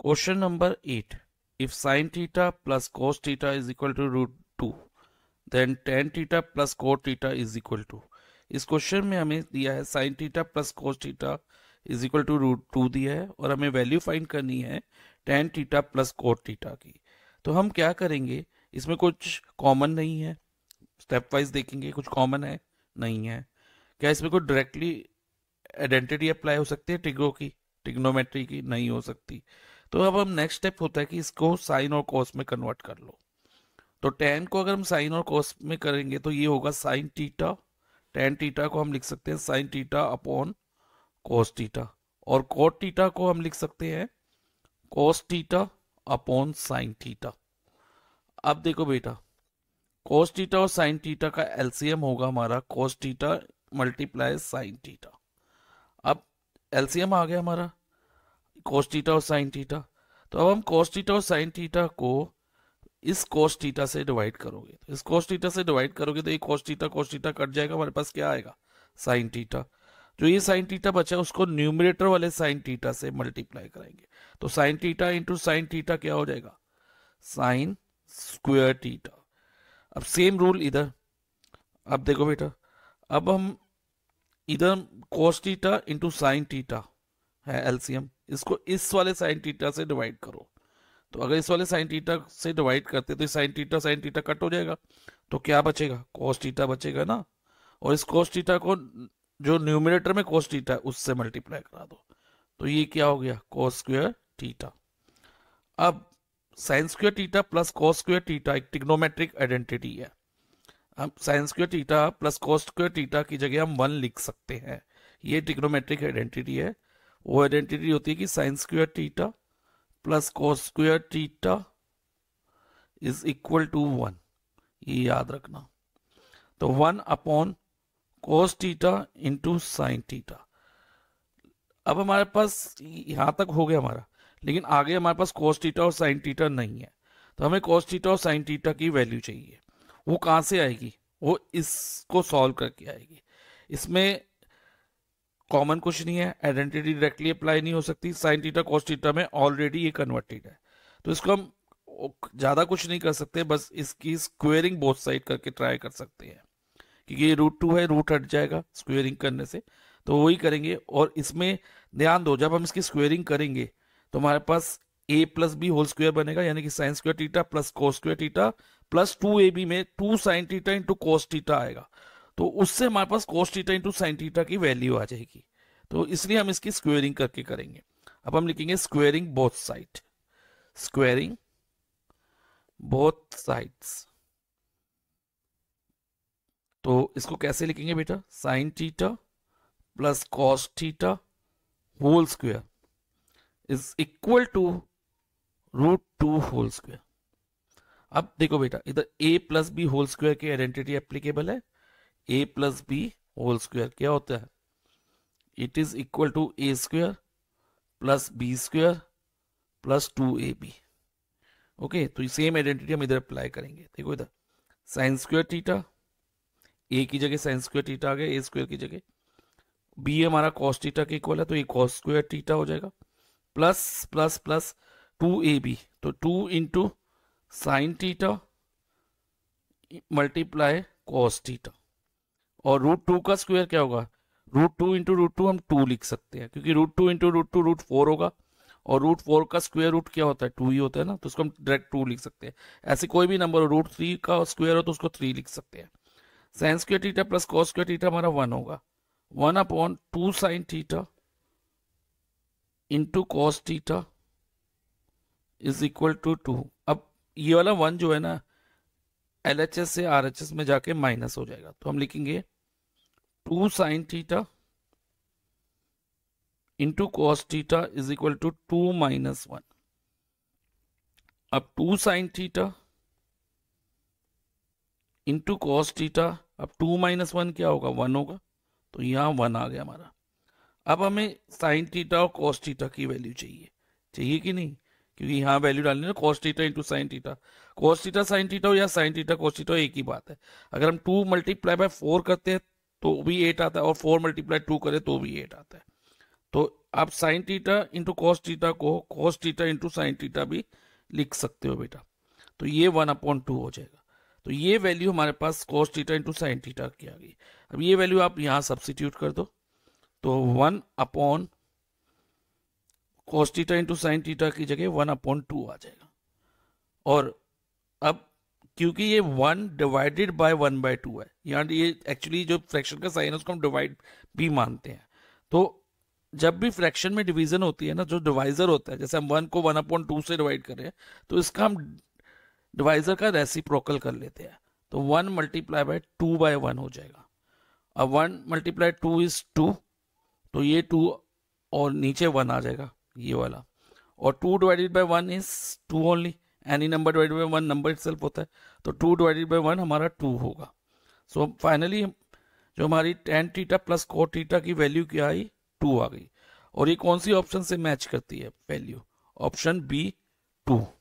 question number eight if sine theta plus cos theta is equal to root two then tan theta plus cot theta is equal to इस question में हमें दिया है sine theta plus cos theta is equal to root two दिया है और हमें value find करनी है tan theta plus cot theta की तो हम क्या करेंगे इसमें कुछ कॉमन नहीं है स्टेप वाइज देखेंगे कुछ कॉमन है नहीं है क्या इसमें कोई डायरेक्टली आइडेंटिटी अप्लाई हो सकती है टिग्रो की टिग्नोमेट्री की नहीं हो सकती तो अब हम नेक्स्ट स्टेप होता है कि इसको साइन और कोस में कन्वर्ट कर लो तो टेन को अगर हम साइन और कोस में करेंगे तो ये होगा साइन टीटा टेन टीटा को हम लिख सकते हैं sine theta upon cos theta और कोट टीटा को हम लिख सकते हैं cos theta upon sine theta अब देखो बेटा कोस टीटा और साइन टीटा का एलसीएम होगा हमारा cos theta multiply sine theta अब एलसीएम आ गया हमारा कोस थीटा और साइन थीटा तो अब हम कोस थीटा और साइन थीटा को इस कोस थीटा से डिवाइड करोगे तो इस कोस थीटा से डिवाइड करोगे तो ये cos theta cos theta cut जाएगा हमारे पास क्या आएगा साइन थीटा जो ये साइन थीटा बचा उसको न्यूमरेटर वाले साइन थीटा से मल्टीप्लाई कराएंगे तो sine theta into sine theta क्या हो जाएगा साइन स्क्वायर टीटा अब सेम रूल इधर अब देखो बेटा अब हम इधर cos theta into sine theta है एलसीएम इसको इस वाले साइन टीटा से डिवाइड करो तो अगर इस वाले साइन टीटा से डिवाइड करते तो sine theta sine theta cut हो जाएगा तो क्या बचेगा कॉस टीटा बचेगा ना और इस कॉस टीटा को जो न्यूमिनेटर में कॉस टीटा है उससे मल्टीप्लाई करा दो तो ये क्या हो गया कॉस स्क्वेयर टीटा अब sine square theta plus cos square theta एक टिग्नोमेट्रिक आइडेंटिटी है हम sine square theta plus cos square theta की जगह हम वन लिख सकते हैं ये टिग्नोमेट्रिक आइडेंटिटी है वो आइडेंटिटी होती है कि sine square theta plus cos square theta is equal to one ये याद रखना तो one upon cos theta into sine theta अब हमारे पास यहां तक हो गया हमारा लेकिन आगे हमारे पास कोस टीटा और साइन टीटा नहीं है तो हमें कोस टीटा और साइन टीटा की वैल्यू चाहिए वो कहां से आएगी वो इसको सॉल्व करके आएगी इसमें कॉमन कुछ नहीं है आइडेंटिटी डायरेक्टली अप्लाई नहीं हो सकती साइन टीटा कॉस टीटा में ऑलरेडी ये कन्वर्टेड है तो इसको हम ज़्यादा कुछ नहीं कर सकते बस इसकी स्क्वेयरिंग बोथ साइड करके ट्राई कर सकते हैं क्योंकि ये रूट टू है रूट हट जाएगा स्क्वेयरिंग करने से तो वही करेंगे और इसमें ध्यान दो जब हम इसकी स्क्वेयरिंग करेंगे तो हमारे पास A plus B whole square बनेगा यानी कि sine square theta plus cos square theta plus two A B में two sine theta into cos theta आएगा तो उससे हमारे पास cos theta into sine theta की वैल्यू आ जाएगी तो इसलिए हम इसकी स्क्वेयरिंग करके करेंगे अब हम लिखेंगे squaring both side squaring both sides तो इसको कैसे लिखेंगे बेटा sine theta plus cos theta whole square is equal to root two whole square अब देखो बेटा इधर A plus B whole square की आइडेंटिटी एप्लीकेबल है A plus B whole square क्या होता है it is equal to A square plus B square plus two A B okay तो सेम आइडेंटिटी हम इधर अप्लाई करेंगे देखो इधर साइंस स्क्वायर टीटा ए की जगह साइंस स्क्वायर टीटा आ गया ए स्क्वायर की जगह बी हमारा कॉस टीटा के इक्वल है तो ये कॉस स्क्वायर टीटा हो जाएगा plus plus plus two A B तो two into sine theta multiply cos theta और रूट टू का स्क्वायर क्या होगा root two into root two हम टू लिख सकते हैं क्योंकि root two into root two root four होगा और रूट फोर का स्क्वायर रूट क्या होता है टू ही होता है ना तो उसको हम डायरेक्ट टू लिख सकते हैं ऐसे कोई भी नंबर हो रूट थ्री का स्क्वायर हो तो उसको थ्री लिख सकते हैं sine square theta plus cos square theta हमारा वन होगा one upon two sine theta into cos theta is equal to two अब ये वाला वन जो है ना एल से आर में जाके माइनस हो जाएगा तो हम लिखेंगे two sine theta into cos theta is equal to two minus one अब two sine theta into cos theta अब टू माइनस वन क्या होगा वन होगा तो यहां वन आ गया हमारा अब हमें साइन थीटा और कॉस थीटा की वैल्यू चाहिए चाहिए कि नहीं क्योंकि यहाँ वैल्यू डालनी है cos theta into sine theta cos theta sine theta या साइन टीटा कॉस टीटा एक ही बात है अगर हम टू मल्टीप्लाई बाय फोर करते हैं तो भी एट आता है और फोर मल्टीप्लाई टू करें तो भी एट आता है तो आप sine theta into cos theta को cos theta into sine theta भी लिख सकते हो बेटा तो ये वन अपॉन टू हो जाएगा तो ये वैल्यू हमारे पास cos theta into sine theta की आ गई अब ये वैल्यू आप यहाँ सब्सिट्यूट कर दो तो one upon theta into sine theta की जगह वन अपॉन टू आ जाएगा और अब क्योंकि ये one divided by one by two है यानी ये एक्चुअली जो फ्रैक्शन का साइन है उसको हम डिवाइड भी मानते हैं तो जब भी फ्रैक्शन में डिवीजन होती है ना जो डिवाइजर होता है जैसे हम वन को वन अपॉइंट टू से डिवाइड करें तो इसका हम डिवाइजर का रेसिप्रोकल कर लेते हैं तो one multiply by two by one हो जाएगा अब one multiply two is two तो ये टू और नीचे वन आ जाएगा ये वाला और two divided by one is two only any number divided by one number it होता है तो टू डिवाइडेड बाई वन हमारा टू होगा सो so, फाइनली जो हमारी tan theta plus cot theta की वैल्यू क्या आई टू आ गई और ये कौन सी ऑप्शन से मैच करती है वैल्यू ऑप्शन बी टू